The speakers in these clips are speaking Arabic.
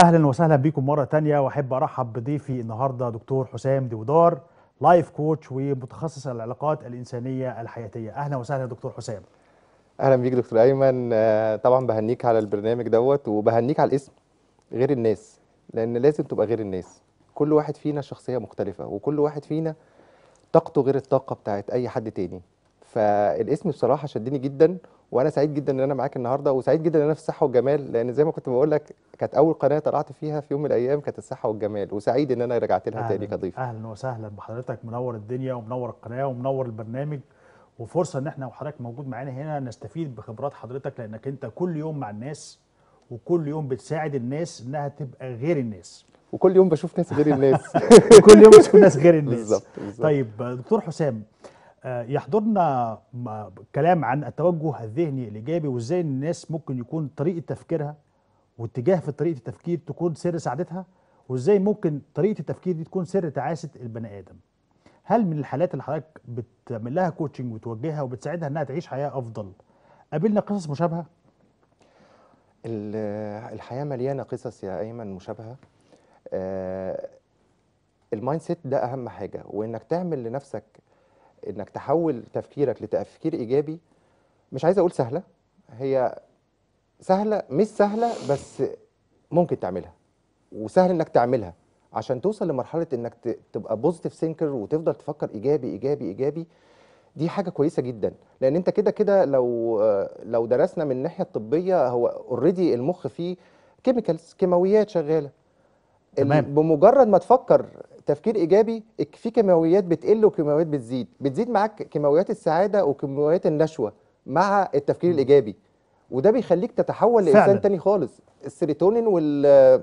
اهلا وسهلا بكم مره تانية واحب ارحب بضيفي النهارده دكتور حسام دودار لايف كوتش ومتخصص العلاقات الانسانيه الحياتيه اهلا وسهلا دكتور حسام اهلا بيك دكتور ايمن آه، طبعا بهنيك على البرنامج دوت وبهنيك على الاسم غير الناس لان لازم تبقى غير الناس كل واحد فينا شخصيه مختلفه وكل واحد فينا طاقته غير الطاقه بتاعت اي حد تاني فالاسم بصراحه شدني جدا وانا سعيد جدا ان انا معاك النهارده وسعيد جدا ان انا في الصحه والجمال لان زي ما كنت بقول لك كانت اول قناه طلعت فيها في يوم من الايام كانت الصحه والجمال وسعيد ان انا رجعت لها تاني كضيف اهلا وسهلا بحضرتك منور الدنيا ومنور القناه ومنور البرنامج وفرصه ان احنا وحضرتك موجود معانا هنا نستفيد بخبرات حضرتك لانك انت كل يوم مع الناس وكل يوم بتساعد الناس انها تبقى غير الناس وكل يوم بشوف ناس غير الناس وكل يوم بشوف ناس غير الناس بالظبط طيب دكتور حسام آه، يحضرنا كلام عن التوجه الذهني الايجابي وازاي الناس ممكن يكون طريقه تفكيرها واتجاه في طريقه التفكير تكون سر سعادتها وازاي ممكن طريقه التفكير دي تكون سر تعاسه البني ادم هل من الحالات اللي حضرتك بتعمل لها كوتشنج وتوجهها وبتساعدها انها تعيش حياه افضل قابلنا قصص مشابهه الحياه مليانه قصص يا ايمن مشابهه آه المايند سيت ده اهم حاجه وانك تعمل لنفسك انك تحول تفكيرك لتفكير ايجابي مش عايز اقول سهله هي سهله مش سهله بس ممكن تعملها وسهل انك تعملها عشان توصل لمرحله انك تبقى بوزيتيف سينكر وتفضل تفكر ايجابي ايجابي ايجابي دي حاجه كويسه جدا لان انت كده كده لو لو درسنا من الناحيه الطبيه هو اوريدي المخ فيه كيميكالز كيماويات شغاله تمام. بمجرد ما تفكر تفكير ايجابي في كيماويات بتقل وكيماويات بتزيد بتزيد معاك كيماويات السعاده وكيماويات النشوه مع التفكير م. الايجابي وده بيخليك تتحول فعلا. لانسان تاني خالص السيروتونين وال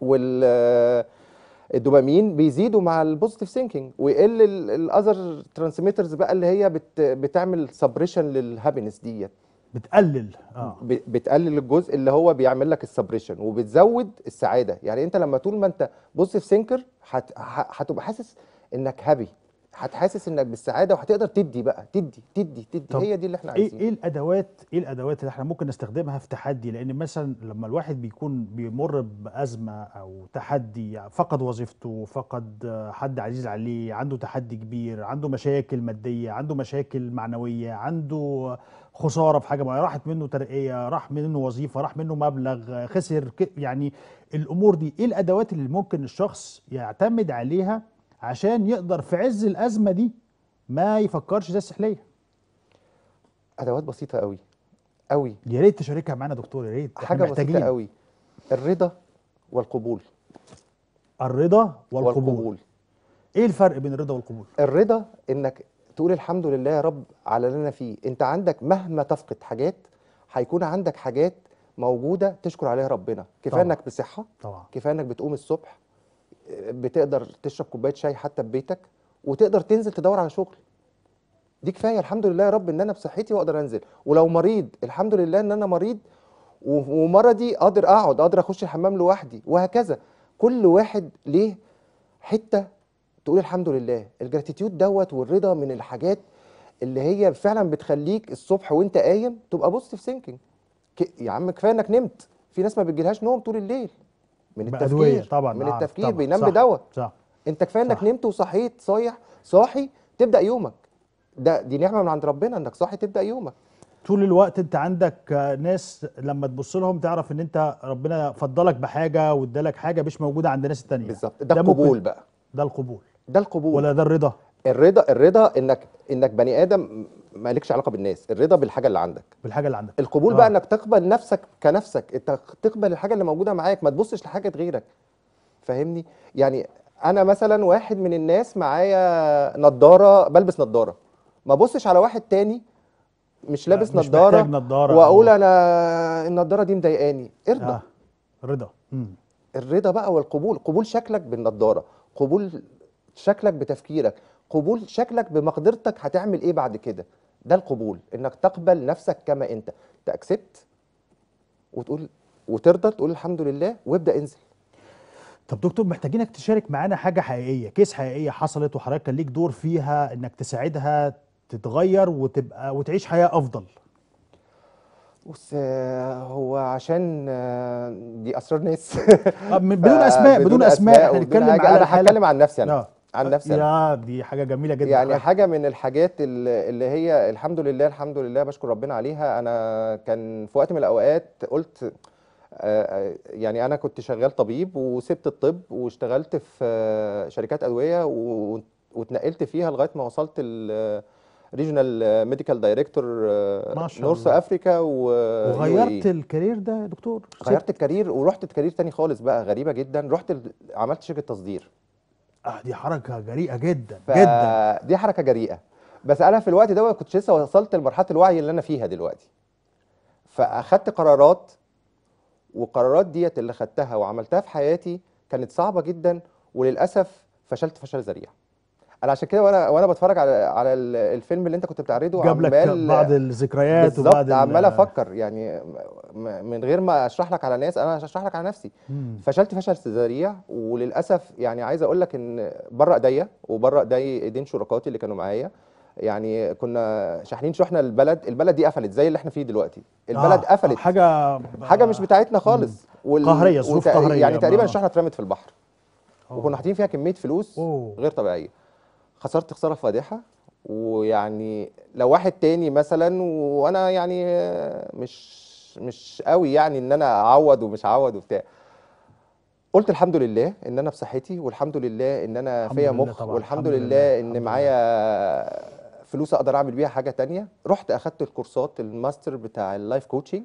وال الدوبامين بيزيدوا مع البوزيتيف ثينكينج ويقل الاذر ترانسميترز بقى اللي هي بت... بتعمل سبريشن للهابينس ديت بتقلل آه. بتقلل الجزء اللي هو بيعمل لك السبريشن وبتزود السعاده يعني انت لما طول ما انت بص في سنكر هتبقى حاسس انك هابي هتحاسس انك بالسعاده وهتقدر تدي بقى تدي تدي تدي هي دي اللي احنا إيه، عايزينها ايه الادوات ايه الادوات اللي احنا ممكن نستخدمها في تحدي لان مثلا لما الواحد بيكون بيمر بازمه او تحدي فقد وظيفته فقد حد عزيز عليه عنده تحدي كبير عنده مشاكل ماديه عنده مشاكل معنويه عنده خساره في حاجه ما راحت منه ترقيه راح منه وظيفه راح منه مبلغ خسر يعني الامور دي ايه الادوات اللي ممكن الشخص يعتمد عليها عشان يقدر في عز الازمه دي ما يفكرش زي السحليه ادوات بسيطه قوي قوي يا ريت تشاركها معانا دكتور يا ريت حاجه محتاجين. بسيطه قوي الرضا والقبول الرضا والقبول. والقبول ايه الفرق بين الرضا والقبول الرضا انك تقول الحمد لله يا رب على اللي انا فيه انت عندك مهما تفقد حاجات هيكون عندك حاجات موجوده تشكر عليها ربنا كفايه انك بصحه طبعا كفايه انك بتقوم الصبح بتقدر تشرب كوبايه شاي حتى ببيتك وتقدر تنزل تدور على شغل دي كفايه الحمد لله يا رب ان انا بصحتي واقدر انزل ولو مريض الحمد لله ان انا مريض ومرضي قادر اقعد قادر اخش الحمام لوحدي وهكذا كل واحد ليه حته تقول الحمد لله الجراتيتيود دوت والرضا من الحاجات اللي هي فعلا بتخليك الصبح وانت قايم تبقى بوزيتيف ثينكينج يا عم كفايه انك نمت في ناس ما بتجيلهاش نوم طول الليل من التفكير طبعا من آه، التفكير طبعًا بينام بدواء صح انت كفايه انك نمت وصحيت صايح صاحي تبدا يومك ده دي نعمه من عند ربنا انك صاحي تبدا يومك طول الوقت انت عندك آه، ناس لما تبص لهم تعرف ان انت ربنا فضلك بحاجه وادالك حاجه مش موجوده عند الناس التانيه بالظبط ده, ده القبول بقى ده القبول ده القبول ولا ده الرضا الرضا الرضا انك انك بني ادم مالكش علاقه بالناس الرضا بالحاجه اللي عندك بالحاجه اللي عندك القبول آه. بقى انك تقبل نفسك كنفسك انت تقبل الحاجه اللي موجوده معاك ما تبصش لحاجه غيرك فاهمني يعني انا مثلا واحد من الناس معايا نضاره بلبس نضاره ما بصش على واحد تاني مش لابس مش نضاره, نضارة واقول انا النضاره دي مضايقاني ارضى آه. رضا الرضا بقى والقبول قبول شكلك بالنضاره قبول شكلك بتفكيرك قبول شكلك بمقدرتك هتعمل ايه بعد كده ده القبول انك تقبل نفسك كما انت تاكسبت وتقول وترضى تقول الحمد لله وابدا انزل طب دكتور محتاجينك تشارك معانا حاجه حقيقيه كيس حقيقيه حصلت وحضرتك كان ليك دور فيها انك تساعدها تتغير وتبقى وتعيش حياه افضل بص آه، هو عشان آه، دي اسرار ناس آه، بدون اسماء بدون اسماء احنا هنتكلم انا هتكلم عن نفسي انا عن آه، نفسي يا دي حاجه جميله جدا يعني حاجة, حاجه من الحاجات اللي هي الحمد لله الحمد لله بشكر ربنا عليها انا كان في وقت من الاوقات قلت آه، آه، يعني انا كنت شغال طبيب وسبت الطب واشتغلت في شركات ادويه واتنقلت فيها لغايه ما وصلت ريجنال ميديكال دايركتور نورث افريكا وغيرت الكارير ده يا دكتور غيرت الكارير ورحت الكارير تاني خالص بقى غريبه جدا رحت عملت شركه تصدير آه دي حركه جريئه جدا ف... جدا دي حركه جريئه بس انا في الوقت دوت كنت لسه وصلت لمرحله الوعي اللي انا فيها دلوقتي فاخدت قرارات والقرارات ديت اللي خدتها وعملتها في حياتي كانت صعبه جدا وللاسف فشلت فشل ذريع انا عشان كده وانا وانا بتفرج على على الفيلم اللي انت كنت بتعرضه جاب لك بعض الذكريات وبعض عمال افكر يعني من غير ما اشرح لك على ناس انا هشرح لك على نفسي مم. فشلت فشل ذريع وللاسف يعني عايز اقول لك ان بره ايديا وبره ايدي ايدين شركاتي اللي كانوا معايا يعني كنا شاحنين شحنه البلد البلد دي قفلت زي اللي احنا فيه دلوقتي البلد آه قفلت حاجه حاجه مش بتاعتنا خالص وال... قهريه ظروف وت... قهريه يعني تقريبا الشحنه اترمت في البحر أوه. وكنا حاطين فيها كميه فلوس أوه. غير طبيعيه خسرت خساره فادحه ويعني لو واحد تاني مثلا وانا يعني مش مش قوي يعني ان انا اعوض ومش اعوض وبتاع قلت الحمد لله ان انا في صحتي والحمد لله ان انا فيا مخ والحمد لله, لله ان معايا فلوس اقدر اعمل بيها حاجه تانية رحت اخدت الكورسات الماستر بتاع اللايف كوتشنج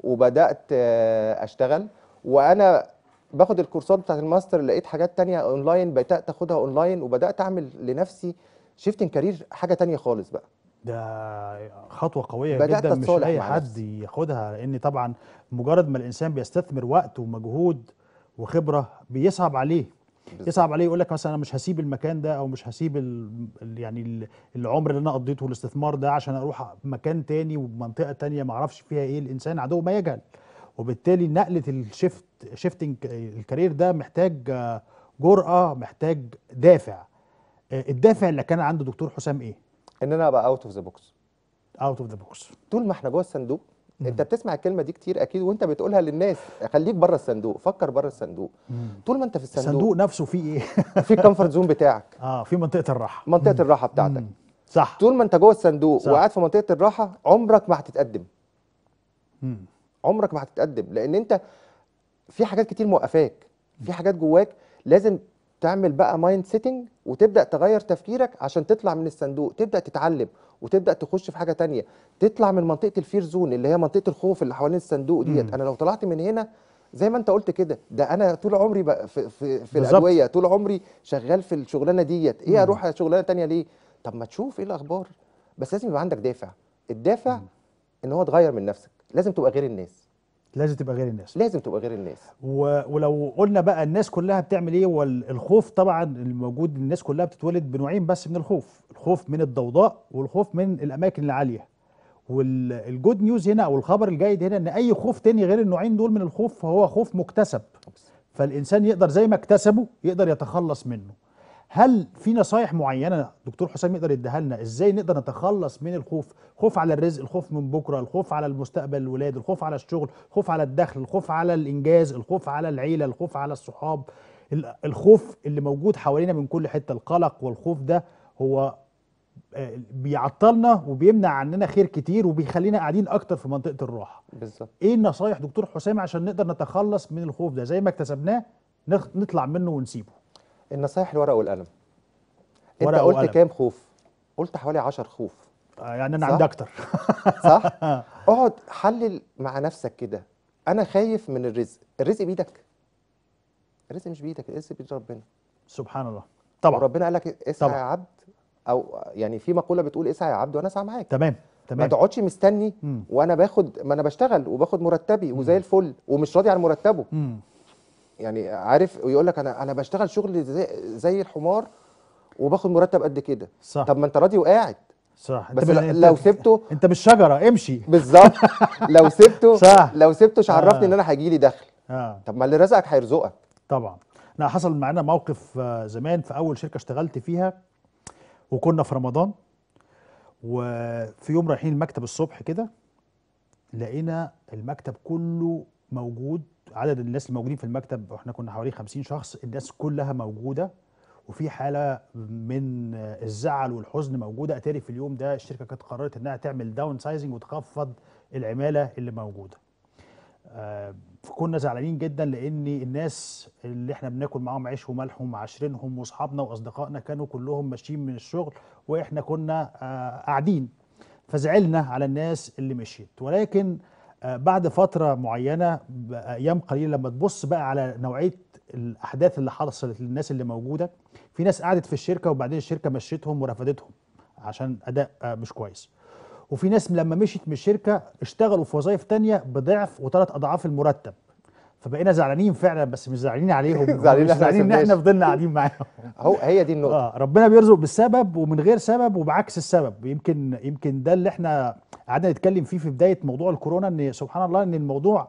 وبدات اشتغل وانا باخد الكورسات بتاعت الماستر لقيت حاجات تانية اونلاين بدات اخدها اونلاين وبدات اعمل لنفسي شيفتنج كارير حاجه تانية خالص بقى ده خطوة قوية بدأت جدا مش أي حد ياخدها لأن طبعا مجرد ما الإنسان بيستثمر وقت ومجهود وخبرة بيصعب عليه بالزبط. يصعب عليه يقول لك مثلا انا مش هسيب المكان ده او مش هسيب الـ يعني العمر اللي انا قضيته والاستثمار ده عشان اروح مكان تاني ومنطقه تانية ما اعرفش فيها ايه الانسان عدو ما يجهل وبالتالي نقله الشيفت شيفتنج الكارير ده محتاج آه، جرأه محتاج دافع آه، الدافع اللي كان عنده دكتور حسام ايه؟ ان انا ابقى اوت اوف ذا بوكس اوت اوف ذا بوكس طول ما احنا جوه الصندوق انت بتسمع الكلمه دي كتير اكيد وانت بتقولها للناس خليك بره الصندوق فكر بره الصندوق مم. طول ما انت في الصندوق الصندوق نفسه فيه ايه في الكومفرت زون بتاعك اه في منطقه الراحه منطقه مم. الراحه بتاعتك مم. صح طول ما انت جوه الصندوق وقاعد في منطقه الراحه عمرك ما هتتقدم مم. عمرك ما هتتقدم لان انت في حاجات كتير موقفاك في حاجات جواك لازم تعمل بقى مايند سيتنج وتبدا تغير تفكيرك عشان تطلع من الصندوق تبدا تتعلم وتبدا تخش في حاجه تانية تطلع من منطقه الفير زون اللي هي منطقه الخوف اللي حوالين الصندوق ديت انا لو طلعت من هنا زي ما انت قلت كده ده انا طول عمري بقى في في, في الادويه طول عمري شغال في الشغلانه ديت ايه مم. اروح شغلانه تانية ليه طب ما تشوف ايه الاخبار بس لازم يبقى عندك دافع الدافع مم. ان هو تغير من نفسك لازم تبقى غير الناس لازم تبقى غير الناس لازم تبقى غير الناس و... ولو قلنا بقى الناس كلها بتعمل ايه والخوف طبعا الموجود الناس كلها بتتولد بنوعين بس من الخوف الخوف من الضوضاء والخوف من الاماكن العاليه والجود نيوز هنا او الخبر الجيد هنا ان اي خوف تاني غير النوعين دول من الخوف فهو خوف مكتسب فالانسان يقدر زي ما اكتسبه يقدر يتخلص منه هل في نصايح معينه دكتور حسام يقدر يديها لنا ازاي نقدر نتخلص من الخوف خوف على الرزق الخوف من بكره الخوف على المستقبل الولاد الخوف على الشغل الخوف على الدخل الخوف على الانجاز الخوف على العيله الخوف على الصحاب الخوف اللي موجود حوالينا من كل حته القلق والخوف ده هو آه، بيعطلنا وبيمنع عننا خير كتير وبيخلينا قاعدين اكتر في منطقه الراحه بالظبط ايه النصايح دكتور حسام عشان نقدر نتخلص من الخوف ده زي ما اكتسبناه نطلع منه ونسيبه النصايح الورقه والقلم انت قلت كام خوف قلت حوالي 10 خوف آه، يعني انا عندي اكتر صح اقعد حلل مع نفسك كده انا خايف من الرزق الرزق بيدك الرزق مش بيدك الرزق بيد ربنا سبحان الله طبعا ربنا قال لك اسعى طبعًا. يا عبد او يعني في مقوله بتقول اسعى يا عبد وانا اسعى معاك تمام تمام ما تقعدش مستني مم. وانا باخد ما انا بشتغل وباخد مرتبي مم. وزي الفل ومش راضي عن مرتبه مم. يعني عارف ويقول لك انا انا بشتغل شغل زي, زي الحمار وباخد مرتب قد كده صح طب ما انت راضي وقاعد صح بس انت لو سبته انت مش شجره امشي بالظبط لو سبته صح لو سبته مش عرفني آه. ان انا هيجي لي دخل آه. طب ما اللي رزقك هيرزقك طبعا انا حصل معانا موقف آه، زمان في اول شركه اشتغلت فيها وكنا في رمضان وفي يوم رايحين المكتب الصبح كده لقينا المكتب كله موجود عدد الناس الموجودين في المكتب احنا كنا حوالي 50 شخص الناس كلها موجوده وفي حاله من الزعل والحزن موجوده اتاري في اليوم ده الشركه كانت قررت انها تعمل داون سايزنج وتخفض العماله اللي موجوده فكنا آه، زعلانين جدا لان الناس اللي احنا بناكل معاهم عيش وملح وعاشرينهم واصحابنا واصدقائنا كانوا كلهم ماشيين من الشغل واحنا كنا آه، قاعدين فزعلنا على الناس اللي مشيت ولكن آه، بعد فتره معينه ايام قليله لما تبص بقى على نوعيه الاحداث اللي حصلت للناس اللي موجوده في ناس قعدت في الشركه وبعدين الشركه مشيتهم ورفضتهم عشان اداء آه، مش كويس وفي ناس لما مشيت من الشركه اشتغلوا في وظائف تانية بضعف وثلاث اضعاف المرتب فبقينا زعلانين فعلا بس مش زعلانين عليهم زعلانين احنا زعلانين ان احنا فضلنا قاعدين معاهم اهو هي دي النقطه آه ربنا بيرزق بالسبب ومن غير سبب وبعكس السبب يمكن يمكن ده اللي احنا قعدنا نتكلم فيه في بدايه موضوع الكورونا ان سبحان الله ان الموضوع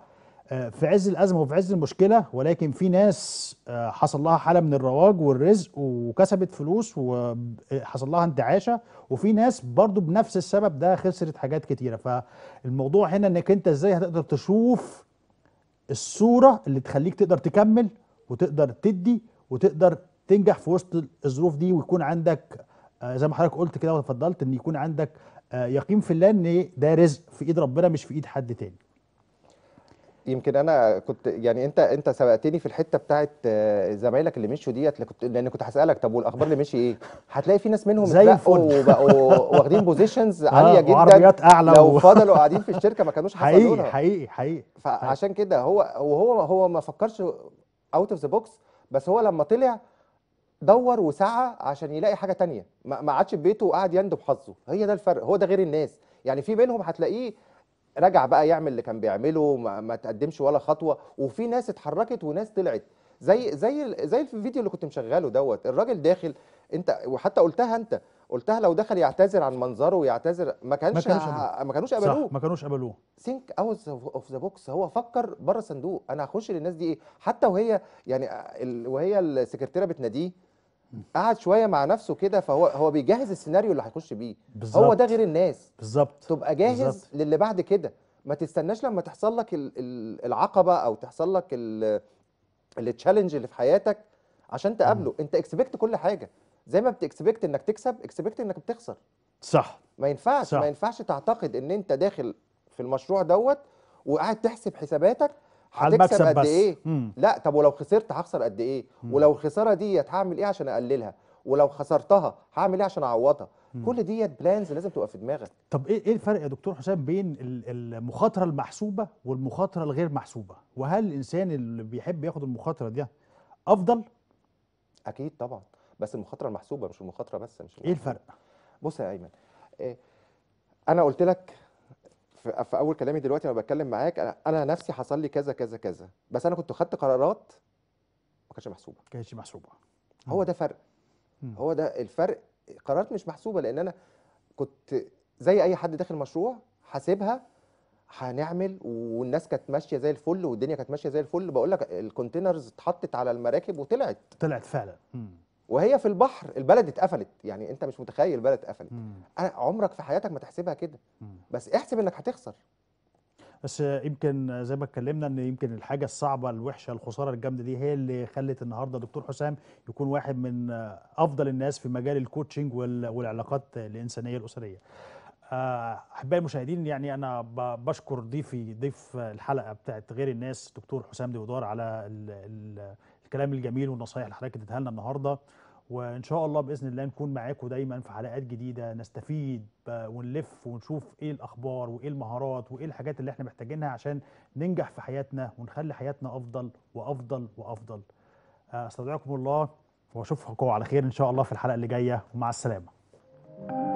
آه، في عز الازمه وفي عز المشكله ولكن في ناس آه، حصل لها حاله من الرواج والرزق وكسبت فلوس وحصل آه، لها انتعاشه وفي ناس برضو بنفس السبب ده خسرت حاجات كتيره فالموضوع هنا انك انت ازاي هتقدر تشوف الصوره اللي تخليك تقدر تكمل وتقدر تدي وتقدر تنجح في وسط الظروف دي ويكون عندك آه، زي ما حضرتك قلت كده وتفضلت ان يكون عندك آه، يقين في الله ان ده رزق في ايد ربنا مش في ايد حد تاني يمكن انا كنت يعني انت انت سبقتني في الحته بتاعت آه، زمايلك اللي مشوا ديت اللي كنت لان كنت هسالك طب والاخبار اللي مشي ايه؟ هتلاقي في ناس منهم زي وبقوا واخدين بوزيشنز آه، عاليه جدا وعربيات اعلى لو فضلوا قاعدين في الشركه ما كانوش حصلوا حقيقي حقيقي حقيقي فعشان كده هو وهو هو ما فكرش اوت اوف ذا بوكس بس هو لما طلع دور وسعى عشان يلاقي حاجه تانية ما قعدش في بيته وقعد يندب حظه هي ده الفرق هو ده غير الناس يعني في منهم هتلاقيه رجع بقى يعمل اللي كان بيعمله ما, ما تقدمش ولا خطوه وفي ناس اتحركت وناس طلعت زي زي زي الفيديو اللي كنت مشغله دوت الراجل داخل انت وحتى قلتها انت قلتها لو دخل يعتذر عن منظره ويعتذر ما كانش ما كانوش قبلوه ما كانوش قبلوه سينك اوت اوف ذا بوكس هو فكر بره الصندوق انا هخش للناس دي ايه حتى وهي يعني وهي السكرتيره بتناديه قعد شويه مع نفسه كده فهو هو بيجهز السيناريو اللي هيخش بيه بالزبط. هو ده غير الناس بالظبط تبقى جاهز بالزبط. للي بعد كده ما تستناش لما تحصل لك العقبه او تحصل لك التشالنج اللي في حياتك عشان تقابله م. انت اكسبكت كل حاجه زي ما بتكسبكت انك تكسب اكسبكت انك بتخسر صح ما ينفعش صح. ما ينفعش تعتقد ان انت داخل في المشروع دوت وقاعد تحسب حساباتك على المكسب قد بس ايه مم. لا طب ولو خسرت هخسر قد ايه مم. ولو الخساره ديت هعمل ايه عشان اقللها ولو خسرتها هعمل ايه عشان اعوضها كل ديت بلانز لازم تبقى في دماغك طب ايه ايه الفرق يا دكتور حسام بين المخاطره المحسوبه والمخاطره الغير محسوبه وهل الانسان اللي بيحب ياخد المخاطره دي افضل اكيد طبعا بس المخاطره المحسوبه مش المخاطره بس مش المخاطرة. ايه الفرق بص يا ايمن إيه انا قلت لك في, في اول كلامي دلوقتي وانا بتكلم معاك انا انا نفسي حصل لي كذا كذا كذا بس انا كنت خدت قرارات ما كانتش محسوبه ما كانتش محسوبه هو ده فرق مم. هو ده الفرق قرارات مش محسوبه لان انا كنت زي اي حد داخل مشروع حاسبها هنعمل والناس كانت ماشيه زي الفل والدنيا كانت ماشيه زي الفل بقول لك الكونتينرز اتحطت على المراكب وطلعت طلعت فعلا مم. وهي في البحر البلد اتقفلت يعني انت مش متخيل البلد اتقفلت انا عمرك في حياتك ما تحسبها كده بس احسب انك هتخسر بس يمكن زي ما اتكلمنا ان يمكن الحاجه الصعبه الوحشه الخساره الجامده دي هي اللي خلت النهارده دكتور حسام يكون واحد من افضل الناس في مجال الكوتشنج والعلاقات الانسانيه الاسريه آه، احبائي المشاهدين يعني انا بشكر ضيفي ضيف الحلقه بتاعت غير الناس دكتور حسام ديودار على ال ال الكلام الجميل والنصايح اللي حضرتك اديتها لنا النهارده وان شاء الله باذن الله نكون معاكم دايما في حلقات جديده نستفيد ونلف ونشوف ايه الاخبار وايه المهارات وايه الحاجات اللي احنا محتاجينها عشان ننجح في حياتنا ونخلي حياتنا افضل وافضل وافضل استودعكم الله واشوفكم على خير ان شاء الله في الحلقه اللي جايه ومع السلامه